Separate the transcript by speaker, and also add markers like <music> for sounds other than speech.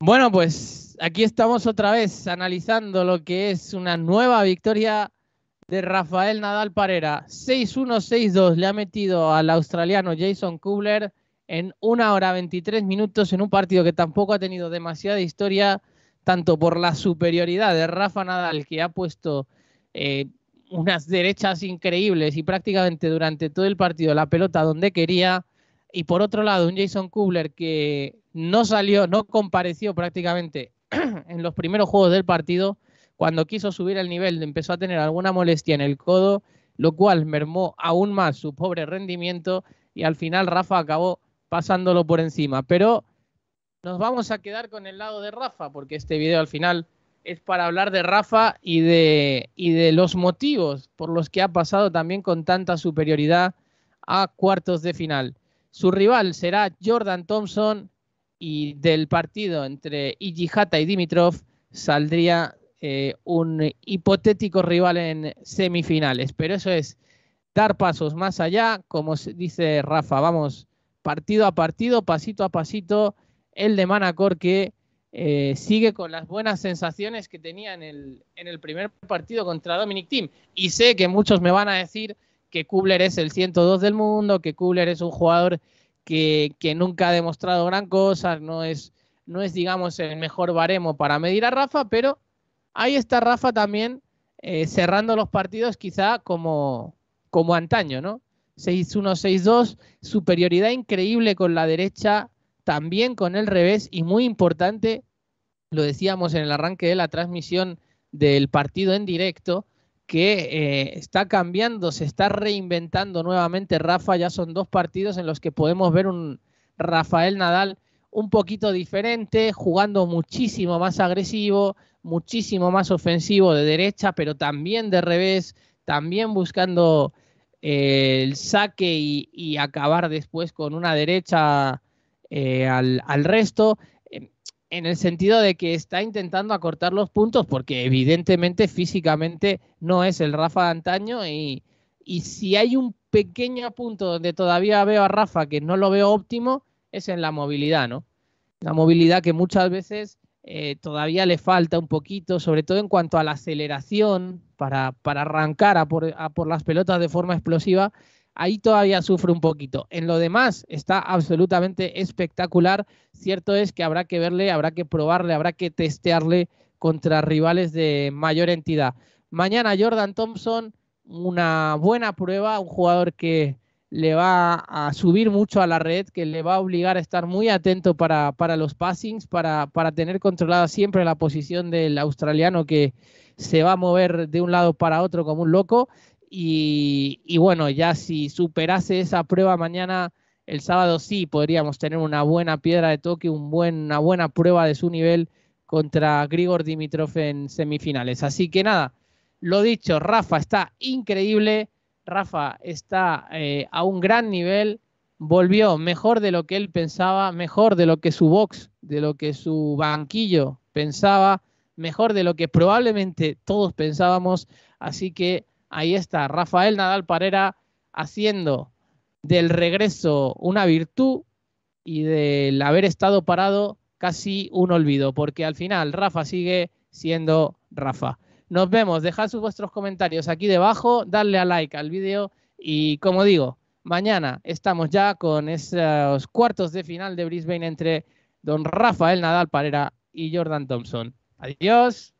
Speaker 1: Bueno, pues aquí estamos otra vez analizando lo que es una nueva victoria de Rafael Nadal Parera. 6-1-6-2 le ha metido al australiano Jason Kubler en una hora 23 minutos en un partido que tampoco ha tenido demasiada historia, tanto por la superioridad de Rafa Nadal, que ha puesto eh, unas derechas increíbles y prácticamente durante todo el partido la pelota donde quería, y por otro lado un Jason Kubler que no salió, no compareció prácticamente <clears throat> en los primeros juegos del partido. Cuando quiso subir el nivel, empezó a tener alguna molestia en el codo, lo cual mermó aún más su pobre rendimiento y al final Rafa acabó pasándolo por encima. Pero nos vamos a quedar con el lado de Rafa, porque este video al final es para hablar de Rafa y de, y de los motivos por los que ha pasado también con tanta superioridad a cuartos de final. Su rival será Jordan Thompson, y del partido entre Ijihata y Dimitrov saldría eh, un hipotético rival en semifinales. Pero eso es dar pasos más allá, como dice Rafa, vamos partido a partido, pasito a pasito, el de Manacor que eh, sigue con las buenas sensaciones que tenía en el, en el primer partido contra Dominic Team. Y sé que muchos me van a decir que Kubler es el 102 del mundo, que Kubler es un jugador que, nunca ha demostrado gran cosa, no es, no es, digamos, el mejor baremo para medir a Rafa, pero ahí está Rafa también eh, cerrando los partidos quizá como, como antaño, ¿no? 6-1, 6-2, superioridad increíble con la derecha, también con el revés y muy importante, lo decíamos en el arranque de la transmisión del partido en directo, que eh, está cambiando, se está reinventando nuevamente Rafa. Ya son dos partidos en los que podemos ver un Rafael Nadal un poquito diferente, jugando muchísimo más agresivo, muchísimo más ofensivo de derecha, pero también de revés, también buscando eh, el saque y, acabar después con una derecha eh, al resto en el sentido de que está intentando acortar los puntos porque evidentemente físicamente no es el Rafa de antaño y, si hay un pequeño punto donde todavía veo a Rafa que no lo veo óptimo es en la movilidad, ¿no? La movilidad que muchas veces eh, todavía le falta un poquito, sobre todo en cuanto a la aceleración para, para arrancar a por, a por las pelotas de forma explosiva ahí todavía sufre un poquito. En lo demás está absolutamente espectacular. Cierto es que habrá que verle, habrá que probarle, habrá que testearle contra rivales de mayor entidad. Mañana Jordan Thompson, una buena prueba, un jugador que le va a subir mucho a la red, que le va a obligar a estar muy atento para, para los passings, para, para tener controlada siempre la posición del australiano que se va a mover de un lado para otro como un loco. Y, bueno, ya si superase esa prueba mañana, el sábado sí podríamos tener una buena piedra de toque, una buena prueba de su nivel contra Grigor Dimitrov en semifinales. Así que nada, lo dicho, Rafa está increíble, Rafa está eh, a un gran nivel, volvió mejor de lo que él pensaba, mejor de lo que su box, de lo que su banquillo pensaba, mejor de lo que probablemente todos pensábamos. Así que Ahí está, Rafael Nadal Parera haciendo del regreso una virtud y del haber estado parado casi un olvido, porque al final Rafa sigue siendo Rafa. Nos vemos, dejad sus vuestros comentarios aquí debajo, dadle a like al vídeo y como digo, mañana estamos ya con esos cuartos de final de Brisbane entre don Rafael Nadal Parera y Jordan Thompson. Adiós.